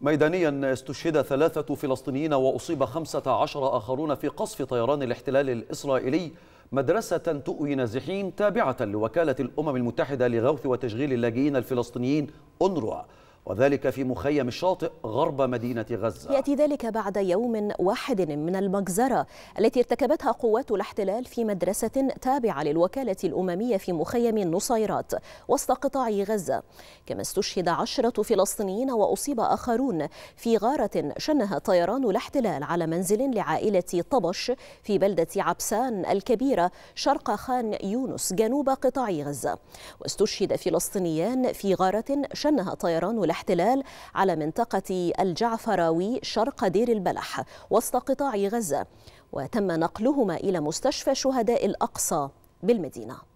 ميدانيا استشهد ثلاثة فلسطينيين وأصيب خمسة عشر آخرون في قصف طيران الاحتلال الإسرائيلي مدرسة تؤوي نازحين تابعة لوكالة الأمم المتحدة لغوث وتشغيل اللاجئين الفلسطينيين أونروا وذلك في مخيم الشاطئ غرب مدينة غزة يأتي ذلك بعد يوم واحد من المجزرة التي ارتكبتها قوات الاحتلال في مدرسة تابعة للوكالة الأممية في مخيم النصيرات وسط قطاع غزة كما استشهد عشرة فلسطينيين وأصيب آخرون في غارة شنها طيران الاحتلال على منزل لعائلة طبش في بلدة عبسان الكبيرة شرق خان يونس جنوب قطاع غزة واستشهد فلسطينيان في غارة شنها طيران الاحتلال الاحتلال على منطقة الجعفراوي شرق دير البلح وسط قطاع غزة وتم نقلهما إلى مستشفى شهداء الأقصى بالمدينة